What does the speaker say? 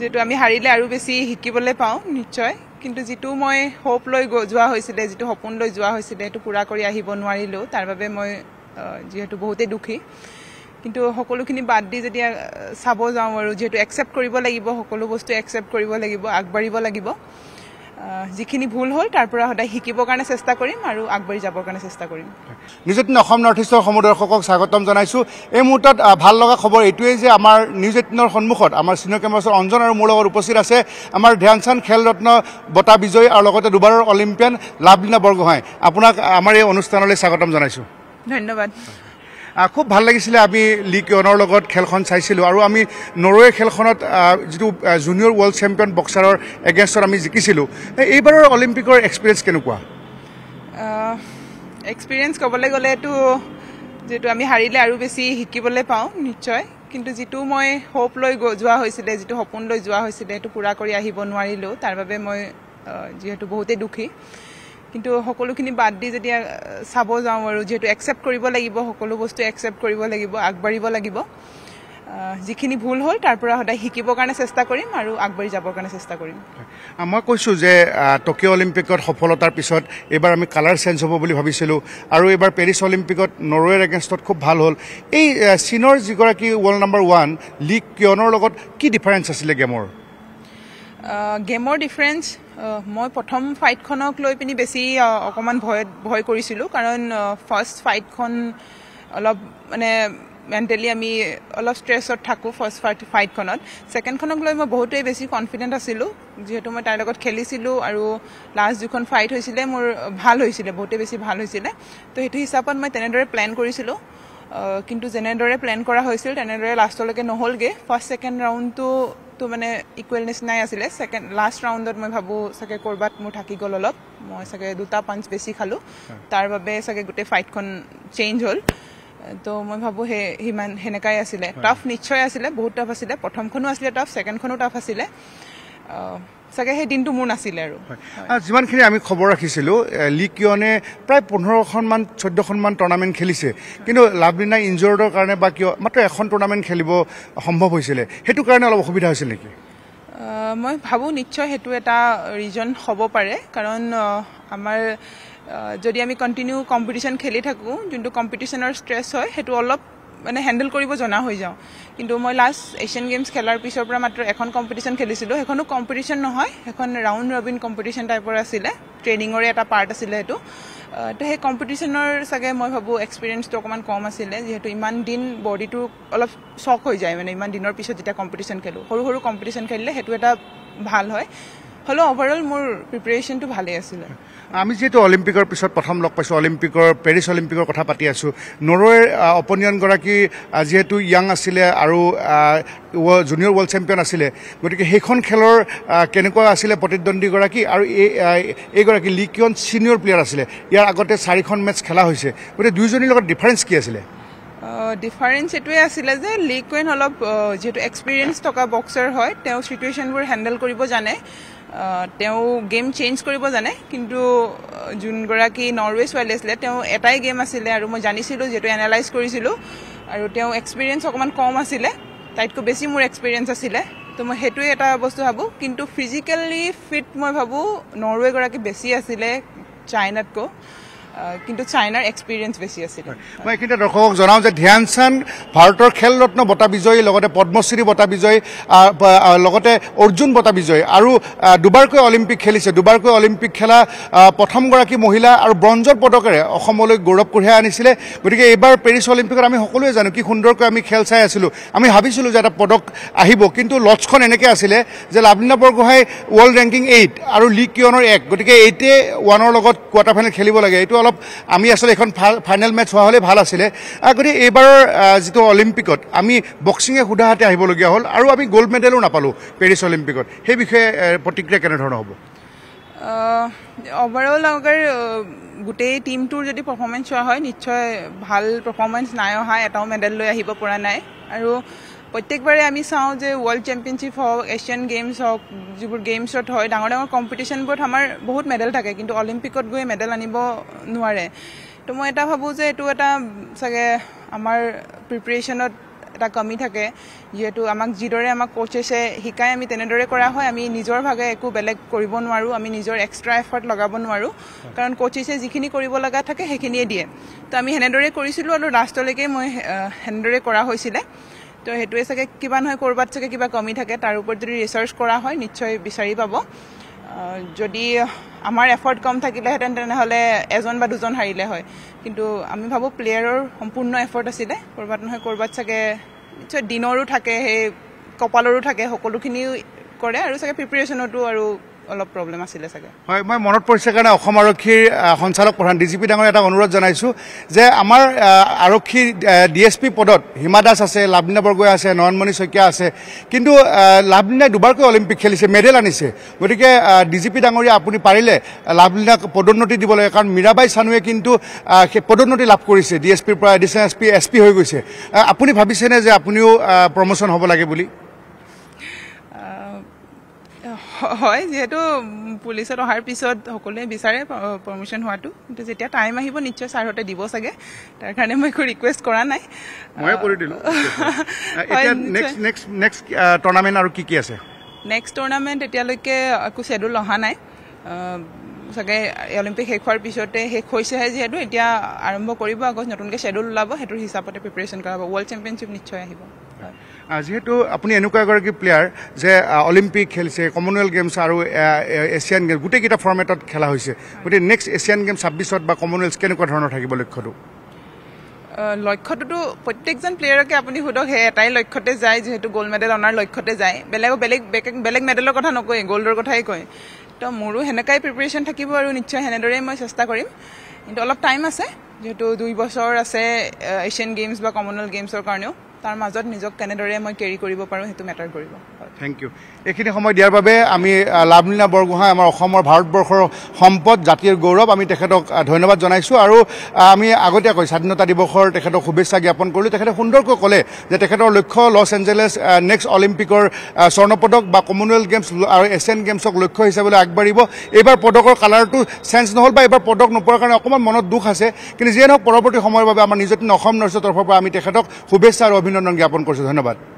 যিহেতু আমি হাৰিলে আৰু বেছি শিকিবলৈ পাওঁ নিশ্চয় কিন্তু যিটো মই হোপ লৈ যোৱা হৈছিলে যিটো সপোন লৈ যোৱা হৈছিলে সেইটো পূৰা কৰি আহিব নোৱাৰিলোঁ তাৰ বাবে মই যিহেতু বহুতেই দুখী কিন্তু সকলোখিনি বাদ দি যদি চাব যাওঁ আৰু যিহেতু একচেপ্ট কৰিব লাগিব সকলো বস্তু একচেপ্ট কৰিব লাগিব আগবাঢ়িব লাগিব যিখিনি ভুল হ'ল তাৰ পৰা সদায় শিকিবৰ কাৰণে চেষ্টা কৰিম আৰু আগবাঢ়ি যাবৰ কাৰণে চেষ্টা কৰিম নিউজ এইটিন অসম নৰ্থ ইষ্টৰ সমূহ দৰ্শকক স্বাগতম জনাইছোঁ এই মুহূৰ্তত ভাল লগা খবৰ এইটোৱেই যে আমাৰ নিউজ এইটিনৰ সন্মুখত আমাৰ চিনিয়ৰ কেম্বাছৰ অঞ্জন আৰু মোৰ লগত উপস্থিত আছে আমাৰ ধ্যানচান্দ খেল ৰত্ন বঁটা বিজয়ী আৰু লগতে দুবাৰৰ অলিম্পিয়ান লাভলীনা বৰগোহাঁই আপোনাক আমাৰ এই অনুষ্ঠানলৈ স্বাগতম জনাইছোঁ ধন্যবাদ খুব ভাল লাগিছিলে আমি লিকিয়নৰ লগত খেলখন চাইছিলোঁ আৰু আমি নৰৱে খেলখনত যিটো জুনিয়ৰ ৱৰ্ল্ড চেম্পিয়ন বক্সাৰৰ এগেইনষ্টত আমি জিকিছিলোঁ এইবাৰৰ অলিম্পিকৰ এক্সপিৰিয়েঞ্চ কেনেকুৱা এক্সপিৰিয়েঞ্চ ক'বলৈ গ'লেতো যিহেতু আমি হাৰিলে আৰু বেছি শিকিবলৈ পাওঁ নিশ্চয় কিন্তু যিটো মই হোপ লৈ যোৱা হৈছিলে যিটো সপোন লৈ যোৱা হৈছিলে সেইটো পূৰা কৰি আহিব নোৱাৰিলোঁ তাৰ বাবে মই যিহেতু বহুতেই দুখী কিন্তু সকলোখিনি বাদ দি যেতিয়া চাব যাওঁ আৰু যিহেতু একচেপ্ট কৰিব লাগিব সকলো বস্তু একচেপ্ট কৰিব লাগিব আগবাঢ়িব লাগিব যিখিনি ভুল হ'ল তাৰ পৰা সদায় শিকিবৰ কাৰণে চেষ্টা কৰিম আৰু আগবাঢ়ি যাবৰ কাৰণে চেষ্টা কৰিম মই কৈছোঁ যে টকিঅ' অলিম্পিকত সফলতাৰ পিছত এইবাৰ আমি কালাৰ চেঞ্জ হ'ব বুলি ভাবিছিলোঁ আৰু এইবাৰ পেৰিছ অলিম্পিকত নৰৱেৰ এগেইনষ্টত খুব ভাল হ'ল এই চীনৰ যিগৰাকী ৱৰ্ল্ড নাম্বাৰ ওৱান লীগ কিয়নৰ লগত কি ডিফাৰেঞ্চ আছিলে গেমৰ গেমৰ ডিফাৰেঞ্চ মই প্ৰথম ফাইটখনক লৈ পিনি বেছি অকণমান ভয় ভয় কৰিছিলোঁ কাৰণ ফাৰ্ষ্ট ফাইটখন অলপ মানে মেণ্টেলি আমি অলপ ষ্ট্ৰেছত থাকোঁ ফাৰ্ষ্ট ফাৰ্ট ফাইটখনত ছেকেণ্ডখনক লৈ মই বহুতেই বেছি কনফিডেণ্ট আছিলোঁ যিহেতু মই তাইৰ লগত খেলিছিলোঁ আৰু লাষ্ট যিখন ফাইট হৈছিলে মোৰ ভাল হৈছিলে বহুতেই বেছি ভাল হৈছিলে তো সেইটো হিচাপত মই তেনেদৰে প্লেন কৰিছিলোঁ কিন্তু যেনেদৰে প্লেন কৰা হৈছিল তেনেদৰে লাষ্টলৈকে নহ'লগৈ ফাৰ্ষ্ট ছেকেণ্ড ৰাউণ্ডটো ৰাউণ্ডটো মানে ইকুৱেল নিচিনাই আছিলে ছেকেণ্ড লাষ্ট ৰাউণ্ডত মই ভাবোঁ চাগে ক'ৰবাত মোৰ থাকি গ'ল অলপ মই চাগে দুটা পাঞ্চ বেছি খালোঁ তাৰ বাবে চাগে গোটেই ফাইটখন চেঞ্জ হ'ল তো মই ভাবোঁ সেই সিমান সেনেকুৱাই আছিলে টাফ নিশ্চয় আছিলে বহুত টাফ আছিলে প্ৰথমখনো আছিলে টাফ ছেকেণ্ডখনো টাফ আছিলে চাগে সেই দিনটো মোৰ নাছিলে আৰু হয় যিমানখিনি আমি খবৰ ৰাখিছিলোঁ কিয়নে প্ৰায় পোন্ধৰখনমান চৈধ্যখনমান টুৰ্ণামেণ্ট খেলিছে কিন্তু লাভলিনা ইনজৰ্ডৰ কাৰণে বা কিয় মাত্ৰ এখন টুৰ্ণামেণ্ট খেলিব সম্ভৱ হৈছিলে সেইটো কাৰণে অলপ অসুবিধা হৈছিল নেকি মই ভাবোঁ নিশ্চয় সেইটো এটা ৰিজন হ'ব পাৰে কাৰণ আমাৰ যদি আমি কণ্টিনিউ কম্পিটিশ্যন খেলি থাকোঁ যোনটো কম্পিটিশ্যনৰ ষ্ট্ৰেছ হয় সেইটো অলপ মানে হেণ্ডেল কৰিব জনা হৈ যাওঁ কিন্তু মই লাষ্ট এছিয়ান গেমছ খেলাৰ পিছৰ পৰা মাত্ৰ এখন কম্পিটিশ্যন খেলিছিলোঁ সেইখনো কম্পিটিশ্যন নহয় সেইখন ৰাউণ্ড ৰবিন কম্পিটিশ্যন টাইপৰ আছিলে ট্ৰেইনিঙৰে এটা পাৰ্ট আছিলে সেইটো তো সেই কম্পিটিশ্যনৰ চাগে মই ভাবোঁ এক্সপিৰিয়েঞ্চটো অকণমান কম আছিলে যিহেতু ইমান দিন বডিটো অলপ চক হৈ যায় মানে ইমান দিনৰ পিছত যেতিয়া কম্পিটিশ্যন খেলোঁ সৰু সৰু কম্পিটিশ্যন খেলিলে সেইটো এটা ভাল হয় হ'লেও অভাৰঅল মোৰ প্ৰিপেৰেশ্যনটো ভালেই আছিলে আমি যিহেতু অলিম্পিকৰ পিছত প্ৰথম লগ পাইছোঁ অলিম্পিকৰ পেৰিছ অলিম্পিকৰ কথা পাতি আছোঁ নৰৱেৰ অপনিয়নগৰাকী যিহেতু ইয়াং আছিলে আৰু জুনিয়ৰ ৱৰ্ল্ড চেম্পিয়ন আছিলে গতিকে সেইখন খেলৰ কেনেকুৱা আছিলে প্ৰতিদ্বন্দ্বীগৰাকী আৰু এই এইগৰাকী লিকিয়ন ছিনিয়ৰ প্লেয়াৰ আছিলে ইয়াৰ আগতে চাৰিখন মেটছ খেলা হৈছে গতিকে দুয়োজনীৰ লগত ডিফাৰেঞ্চ কি আছিলে ডিফাৰেঞ্চ এইটোৱে আছিলে যে লিকুৱেন অলপ যিহেতু এক্সপিৰিয়েঞ্চ থকা বক্সাৰ হয় তেওঁ ছিটুৱেশ্যনবোৰ হেণ্ডেল কৰিব জানে তেওঁ গেম চেঞ্জ কৰিব জানে কিন্তু যোনগৰাকী নৰৱে ছোৱালী আছিলে তেওঁ এটাই গেম আছিলে আৰু মই জানিছিলোঁ যিহেতু এনালাইজ কৰিছিলোঁ আৰু তেওঁ এক্সপিৰিয়েঞ্চ অকণমান কম আছিলে তাইতকৈ বেছি মোৰ এক্সপিৰিয়েঞ্চ আছিলে তো মই সেইটোৱে এটা বস্তু ভাবোঁ কিন্তু ফিজিকেলি ফিট মই ভাবোঁ নৰৱেগৰাকী বেছি আছিলে চাইনাতকৈ কিন্তু চাইনাৰ এক্সপিৰিয়েঞ্চ বেছি আছিল মই এইখিনিতে দৰ্শকক জনাওঁ যে ধ্যান চান্দ ভাৰতৰ খেল ৰত্ন বঁটা বিজয়ী লগতে পদ্মশ্ৰী বঁটা বিজয়ী লগতে অৰ্জুন বঁটা বিজয়ী আৰু দুবাৰকৈ অলিম্পিক খেলিছে দুবাৰকৈ অলিম্পিক খেলা প্ৰথমগৰাকী মহিলা আৰু ব্ৰঞ্জৰ পদকেৰে অসমলৈ গৌৰৱ কঢ়িয়াই আনিছিলে গতিকে এইবাৰ পেৰিছ অলিম্পিকত আমি সকলোৱে জানো কি সুন্দৰকৈ আমি খেল চাই আছিলোঁ আমি ভাবিছিলোঁ যে এটা পদক আহিব কিন্তু লজখন এনেকৈ আছিলে যে Lovlina Borgohain world ranking eight আৰু লীগ কিয়নৰ এক গতিকে এইটে ওৱানৰ লগত কোৱাৰ্টাৰ ফাইনেল খেলিব লাগে এইটো অলপ অলপ আমি আচলতে এখন ফাইনেল মেচ হোৱা হ'লে ভাল আছিলে গতিকে এইবাৰৰ যিটো অলিম্পিকত আমি বক্সিঙে হাতে আহিবলগীয়া হ'ল আৰু আমি গ'ল্ড মেডেলো নাপালোঁ পেৰিছ অলিম্পিকত সেই বিষয়ে প্ৰতিক্ৰিয়া কেনেধৰণৰ হ'ব অভাৰঅল গোটেই টিমটোৰ যদি পাৰফৰ্মেঞ্চ চোৱা হয় নিশ্চয় ভাল পাৰফৰ্মেঞ্চ নাই অহা এটাও মেডেল লৈ আহিব পৰা নাই আৰু প্ৰত্যেকবাৰে আমি চাওঁ যে ৱৰ্ল্ড চেম্পিয়নশ্বিপ হওক এছিয়ান গেমছ হওক যিবোৰ গেমছত হয় ডাঙৰ ডাঙৰ কম্পিটিশ্যনবোৰত আমাৰ বহুত মেডেল থাকে কিন্তু অলিম্পিকত গৈ মেডেল আনিব নোৱাৰে তো মই এটা ভাবোঁ যে এইটো এটা চাগে আমাৰ প্ৰিপেৰেশ্যনত এটা কমি থাকে যিহেতু আমাক যিদৰে আমাক কোচেছে শিকাই আমি তেনেদৰে কৰা হয় আমি নিজৰ ভাগে একো বেলেগ কৰিব নোৱাৰোঁ আমি নিজৰ এক্সট্ৰা এফাৰ্ট লগাব নোৱাৰোঁ কাৰণ কোচেছে যিখিনি কৰিব লগা থাকে সেইখিনিয়ে দিয়ে তো আমি সেনেদৰে কৰিছিলোঁ আৰু লাষ্টলৈকে মই সেনেদৰে কৰা হৈছিলে তো সেইটোৱে চাগে কিবা নহয় ক'ৰবাত চাগে কিবা কমি থাকে তাৰ ওপৰত যদি ৰিচাৰ্চ কৰা হয় নিশ্চয় বিচাৰি পাব যদি আমাৰ এফৰ্ট কম থাকিলেহেঁতেন তেনেহ'লে এজন বা দুজন হাৰিলে হয় কিন্তু আমি ভাবোঁ প্লেয়াৰৰ সম্পূৰ্ণ এফৰ্ট আছিলে ক'ৰবাত নহয় ক'ৰবাত চাগে নিশ্চয় দিনৰো থাকে সেই কপালৰো থাকে সকলোখিনিও কৰে আৰু চাগে প্ৰিপেৰেশ্যনতো আৰু অলপ প্ৰব্লেম আছিলে চাগে হয় মই মনত পৰিছে কাৰণে অসম আৰক্ষীৰ সঞ্চালক প্ৰধান ডি জি পি ডাঙৰীয়া এটা অনুৰোধ জনাইছোঁ যে আমাৰ আৰক্ষীৰ ডি এছ পি পদত হিমা দাস আছে লাভলীনা বৰগোহাঁই আছে নয়নমণি শইকীয়া আছে কিন্তু লাভলীনাই দুবাৰকৈ অলিম্পিক খেলিছে মেডেল আনিছে গতিকে ডি জি পি ডাঙৰীয়া আপুনি পাৰিলে লাভলীনাক পদোন্নতি দিব লাগে কাৰণ মীৰাবাই চানুৱে কিন্তু সেই পদোন্নতি লাভ কৰিছে ডি এছ পিৰ পৰা additional S P S P হৈ গৈছে আপুনি ভাবিছেনে যে আপুনিও প্ৰমোশ্যন হ'ব লাগে বুলি হয় যিহেতু পুলিচত অহাৰ পিছত সকলোৱে বিচাৰে পাৰ্মিশ্যন হোৱাটো কিন্তু যেতিয়া টাইম আহিব নিশ্চয় ছাৰহঁতে দিব চাগে তাৰ কাৰণে মই একো ৰিকুৱেষ্ট কৰা নাই টুৰ্ণামেণ্ট আৰু কি কি আছে নেক্সট টুৰ্ণামেণ্ট এতিয়ালৈকে একো শ্বেডুল অহা নাই চাগে অলিম্পিক শেষ হোৱাৰ পিছতে শেষ হৈছেহে যিহেতু এতিয়া আৰম্ভ কৰিব আগত নতুনকৈ শ্বেডুল ওলাব সেইটোৰ হিচাপতে প্ৰিপেৰেশ্যন কৰা হ'ব ৱৰ্ল্ড চেম্পিয়নশ্বিপ নিশ্চয় আহিব যিহেতু আপুনি এনেকুৱা এগৰাকী প্লেয়াৰ যে অলিম্পিক খেলিছে কমনৱেলথ গেমছ আৰু এছিয়ান গেমছ গোটেইকেইটা ফৰ্মেটত খেলা হৈছে গতিকে নেক্সট এছিয়ান গেমছ ছাব্বিছত বা কমনৱেলথ কেনেকুৱা ধৰণৰ থাকিব লক্ষ্যটো লক্ষ্যটোতো প্ৰত্যেকজন প্লেয়াৰকে আপুনি সোধক সেই এটাই লক্ষ্যতে যায় যিহেতু গ'ল্ড মেডেল অনাৰ লক্ষ্যতে যায় বেলেগ বেলেগ বেলেগ মেডেলৰ কথা নকয়ে গ'ল্ডৰ কথাই কয় তো মোৰো সেনেকুৱাই প্ৰিপেৰেশ্যন থাকিব আৰু নিশ্চয় সেনেদৰেই মই চেষ্টা কৰিম কিন্তু অলপ টাইম আছে যিহেতু দুই বছৰ আছে এছিয়ান গেমছ বা কমনৱেলথ গেমছৰ কাৰণেও তাৰ মাজত নিজক কেনেদৰে মই কেৰি কৰিব পাৰোঁ সেইটো মেটাৰ কৰিব থেংক ইউ এইখিনি সময় দিয়াৰ বাবে আমি লাভলীনা বৰগোহাঁই আমাৰ অসমৰ ভাৰতবৰ্ষৰ সম্পদ জাতিৰ গৌৰৱ আমি তেখেতক ধন্যবাদ জনাইছোঁ আৰু আমি আগতীয়াকৈ স্বাধীনতা দিৱসৰ তেখেতক শুভেচ্ছা জ্ঞাপন কৰিলোঁ তেখেতে সুন্দৰকৈ ক'লে যে তেখেতৰ লক্ষ্য লছ এঞ্জেলেছ নেক্সট অলিম্পিকৰ স্বৰ্ণ পদক বা কমনৱেলথ গেমছ আৰু এছিয়ান গেমছক লক্ষ্য হিচাপেলৈ আগবাঢ়িব এইবাৰ পদকৰ কালাৰটো চেঞ্জ নহ'ল বা এইবাৰ পদক নোপোৱাৰ কাৰণে অকণমান মনত দুখ আছে কিন্তু যিয়ে নহওক পৰৱৰ্তী সময়ৰ বাবে আমাৰ নিজতিন অসম নৰ্চৰ তৰফৰ পৰা আমি তেখেতক শুভেচ্ছা আৰু অভিনন্দন জ্ঞাপন কৰিছোঁ ধন্যবাদ